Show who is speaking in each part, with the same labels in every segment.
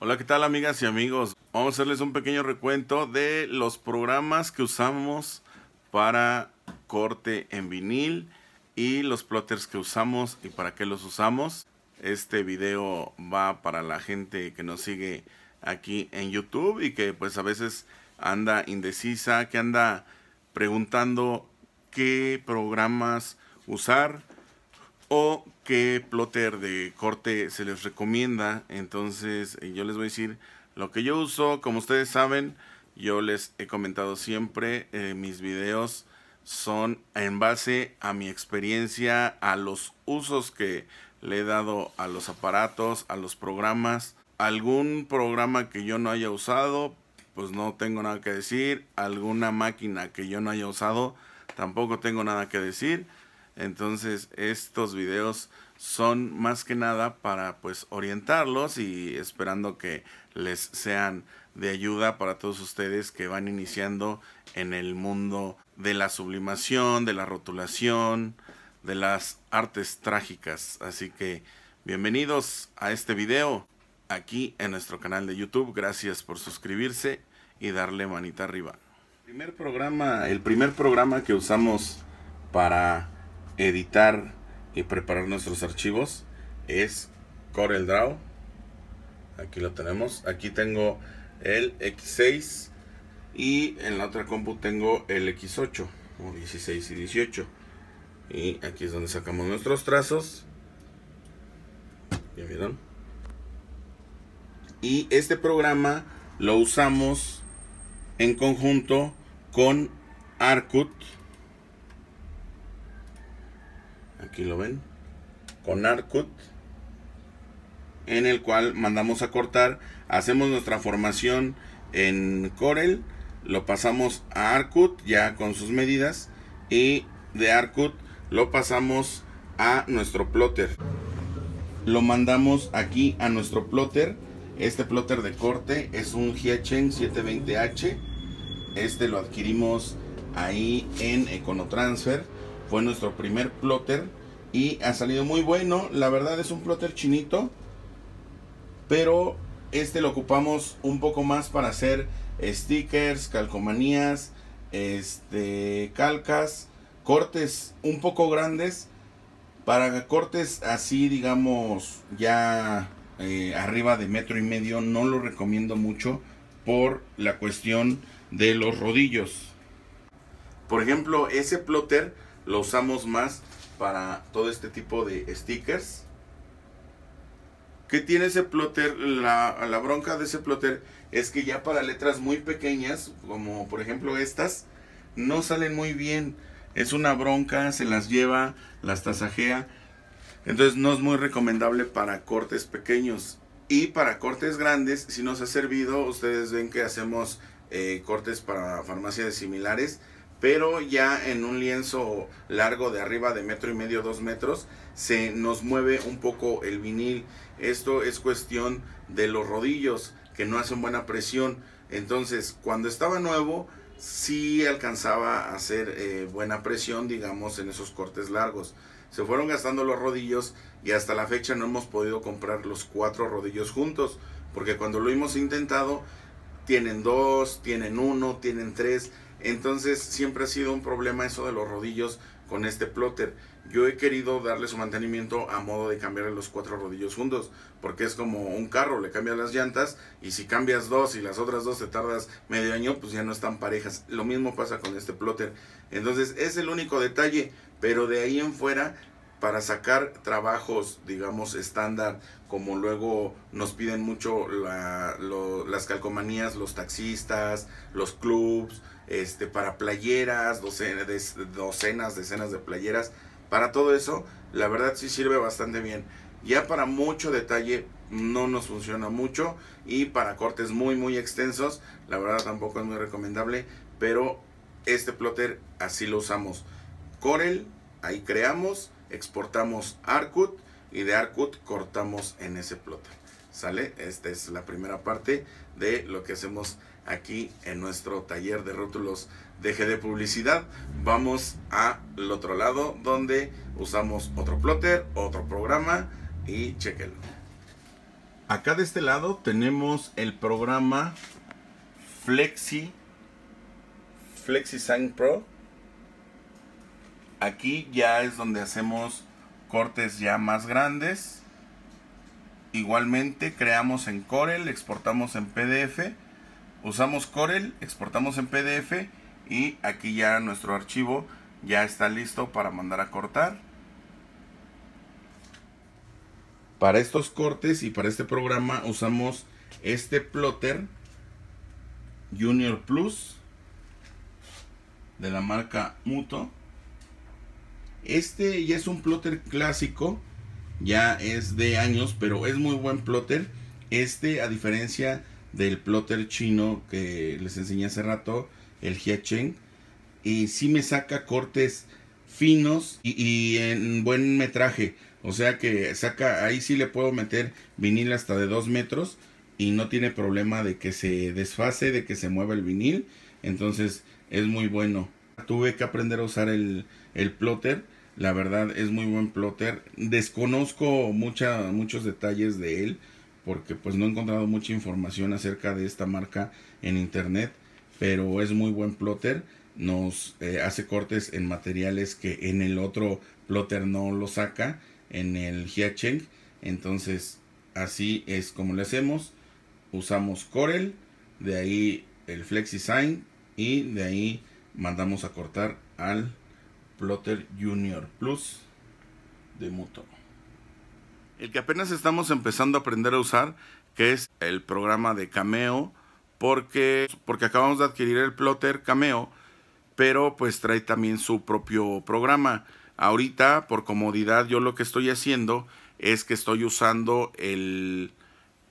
Speaker 1: Hola, ¿qué tal amigas y amigos? Vamos a hacerles un pequeño recuento de los programas que usamos para corte en vinil y los plotters que usamos y para qué los usamos. Este video va para la gente que nos sigue aquí en YouTube y que pues a veces anda indecisa, que anda preguntando qué programas usar o qué plotter de corte se les recomienda. Entonces eh, yo les voy a decir lo que yo uso. Como ustedes saben, yo les he comentado siempre, eh, mis videos son en base a mi experiencia, a los usos que le he dado a los aparatos, a los programas. Algún programa que yo no haya usado, pues no tengo nada que decir. Alguna máquina que yo no haya usado, tampoco tengo nada que decir entonces, estos videos son más que nada para pues orientarlos y esperando que les sean de ayuda para todos ustedes que van iniciando en el mundo de la sublimación, de la rotulación, de las artes trágicas. Así que bienvenidos a este video aquí en nuestro canal de YouTube. Gracias por suscribirse y darle manita arriba. primer programa, el primer programa que usamos para editar y preparar nuestros archivos es Draw Aquí lo tenemos. Aquí tengo el X6 y en la otra compu tengo el X8 o 16 y 18. Y aquí es donde sacamos nuestros trazos. ¿Ya vieron? Y este programa lo usamos en conjunto con Arcut lo ven, con arcut, en el cual mandamos a cortar, hacemos nuestra formación en Corel, lo pasamos a arcut ya con sus medidas y de arcut lo pasamos a nuestro plotter. Lo mandamos aquí a nuestro plotter. Este plotter de corte es un Giachen 720H. Este lo adquirimos ahí en Econotransfer. Fue nuestro primer plotter y ha salido muy bueno. La verdad es un plotter chinito, pero este lo ocupamos un poco más para hacer eh, stickers, calcomanías, este, calcas, cortes un poco grandes. Para cortes así, digamos, ya eh, arriba de metro y medio, no lo recomiendo mucho por la cuestión de los rodillos. Por ejemplo, ese plotter lo usamos más para todo este tipo de stickers. ¿Qué tiene ese plotter? La, bronca de ese plotter es que ya para letras muy pequeñas, como por ejemplo estas, no salen muy bien. Es una bronca, se las lleva, las tasajea. Entonces no es muy recomendable para cortes pequeños. Y para cortes grandes, si nos ha servido, ustedes ven que hacemos eh, cortes para farmacias similares pero ya en un lienzo largo de arriba de metro y medio, dos metros, se nos mueve un poco el vinil. Esto es cuestión de los rodillos que no hacen buena presión. Entonces, cuando estaba nuevo, sí alcanzaba a hacer eh, buena presión, digamos, en esos cortes largos. Se fueron gastando los rodillos y hasta la fecha no hemos podido comprar los cuatro rodillos juntos, porque cuando lo hemos intentado, tienen dos, tienen uno, tienen tres entonces siempre ha sido un problema eso de los rodillos con este plotter. Yo he querido darle su mantenimiento a modo de cambiarle los cuatro rodillos juntos, porque es como un carro, le cambias las llantas y si cambias dos y las otras dos te tardas medio año, pues ya no están parejas. Lo mismo pasa con este plotter. Entonces es el único detalle, pero de ahí en fuera para sacar trabajos, digamos, estándar, como luego nos piden mucho las calcomanías, los taxistas, los clubs, este, para playeras, docenas, docenas, decenas de playeras, para todo eso, la verdad sí sirve bastante bien. Ya para mucho detalle no nos funciona mucho y para cortes muy muy extensos, la verdad tampoco es muy recomendable, pero este plotter así lo usamos. Corel, ahí creamos, exportamos Arcut y de Arcut cortamos en ese plotter. ¿Sale? Esta es la primera parte de lo que hacemos aquí en nuestro taller de rótulos de GD Publicidad. Vamos al otro lado donde usamos otro plotter, otro programa y chequenlo. Acá de este lado tenemos el programa Flexi, Sign Pro Aquí ya es donde hacemos cortes ya más grandes. Igualmente creamos en Corel, exportamos en PDF. Usamos Corel, exportamos en PDF y aquí ya nuestro archivo ya está listo para mandar a cortar. Para estos cortes y para este programa usamos este plotter Junior Plus de la marca Muto. Este ya es un plotter clásico, ya es de años, pero es muy buen plotter. Este, a diferencia del plotter chino que les enseñé hace rato, el Hiacheng, y sí me saca cortes finos y, en buen metraje. O sea que saca, ahí sí le puedo meter vinil hasta de 2 metros y no tiene problema de que se desfase, de que se mueva el vinil. Entonces es muy bueno tuve que aprender a usar el, plotter. La verdad es muy buen plotter. Desconozco muchos detalles de él porque pues no he encontrado mucha información acerca de esta marca en internet. Pero es muy buen plotter. Nos eh, hace cortes en materiales que en el otro plotter no lo saca. En el Hiacheng. Entonces así es como le hacemos. Usamos Corel. De ahí el FlexiSign. Y de ahí mandamos a cortar al Plotter Junior Plus de Muto. El que apenas estamos empezando a aprender a usar, que es el programa de Cameo, porque, porque acabamos de adquirir el Plotter Cameo, pero pues trae también su propio programa. Ahorita, por comodidad, yo lo que estoy haciendo es que estoy usando el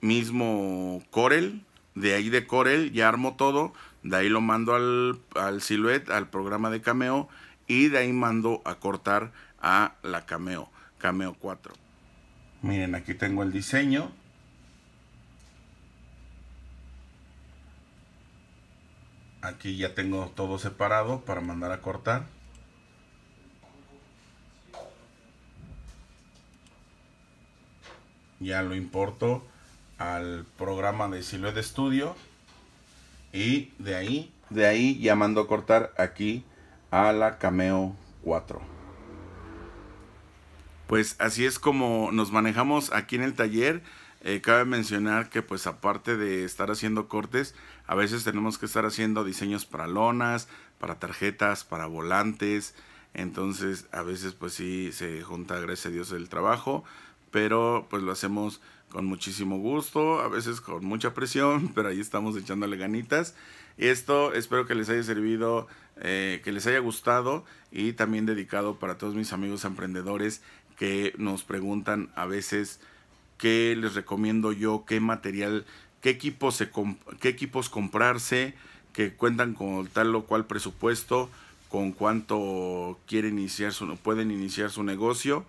Speaker 1: mismo Corel, de ahí de Corel, ya armo todo, de ahí lo mando al, Silhouette, al programa de Cameo. Y de ahí mando a cortar a la Cameo, Cameo 4. Miren, aquí tengo el diseño. Aquí ya tengo todo separado para mandar a cortar. Ya lo importo al programa de Silhouette Studio. Y de ahí. De ahí ya mandó a cortar aquí a la Cameo 4. Pues así es como nos manejamos aquí en el taller. Eh, cabe mencionar que pues aparte de estar haciendo cortes, a veces tenemos que estar haciendo diseños para lonas, para tarjetas, para volantes. Entonces a veces pues sí se junta, gracias a Dios, el trabajo, pero pues lo hacemos con muchísimo gusto, a veces con mucha presión, pero ahí estamos echándole ganitas. Esto espero que les haya servido, eh, que les haya gustado y también dedicado para todos mis amigos emprendedores que nos preguntan a veces qué les recomiendo yo, qué material, qué, equipo se qué equipos comprarse, que cuentan con tal o cual presupuesto, con cuánto quieren iniciar su, pueden iniciar su negocio.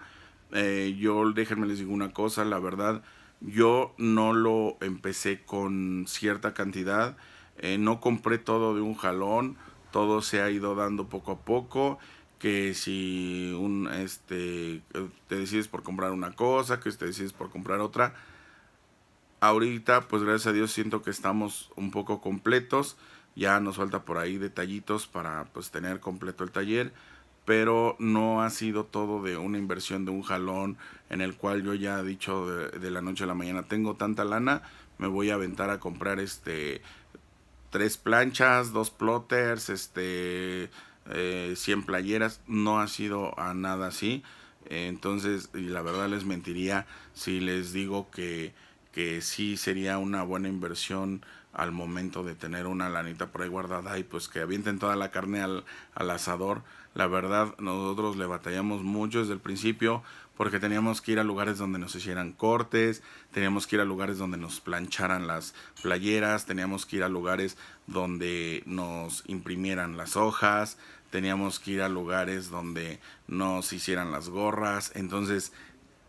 Speaker 1: Eh, yo déjenme les digo una cosa, la verdad, yo no lo empecé con cierta cantidad, eh, no compré todo de un jalón, todo se ha ido dando poco a poco que si un este te decides por comprar una cosa, que te decides por comprar otra. Ahorita, pues gracias a Dios siento que estamos un poco completos. Ya nos falta por ahí detallitos para pues tener completo el taller pero no ha sido todo de una inversión de un jalón en el cual yo ya he dicho de, la noche a la mañana tengo tanta lana, me voy a aventar a comprar este tres planchas, dos plotters, este 100 eh, playeras, no ha sido a nada así. Entonces, y la verdad les mentiría si les digo que, que sí sería una buena inversión al momento de tener una lanita por ahí guardada y pues que avienten toda la carne al, asador. La verdad, nosotros le batallamos mucho desde el principio porque teníamos que ir a lugares donde nos hicieran cortes, teníamos que ir a lugares donde nos plancharan las playeras, teníamos que ir a lugares donde nos imprimieran las hojas, teníamos que ir a lugares donde nos hicieran las gorras. Entonces,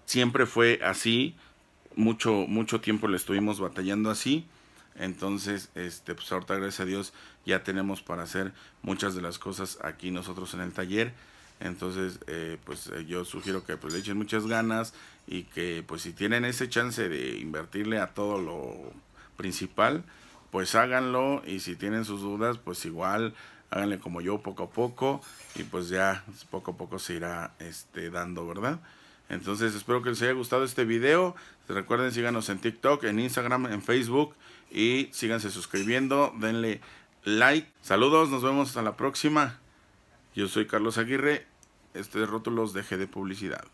Speaker 1: siempre fue así. Mucho, mucho tiempo le estuvimos batallando así entonces, este, pues ahorita gracias a Dios ya tenemos para hacer muchas de las cosas aquí nosotros en el taller. Entonces, eh, pues eh, yo sugiero que pues, le echen muchas ganas y que pues si tienen ese chance de invertirle a todo lo principal, pues háganlo y si tienen sus dudas, pues igual háganle como yo poco a poco y pues ya poco a poco se irá este, dando, ¿verdad? Entonces espero que les haya gustado este video. Recuerden, síganos en TikTok, en Instagram, en Facebook y síganse suscribiendo, denle like. Saludos, nos vemos hasta la próxima. Yo soy Carlos Aguirre, este es Rótulos de Publicidad.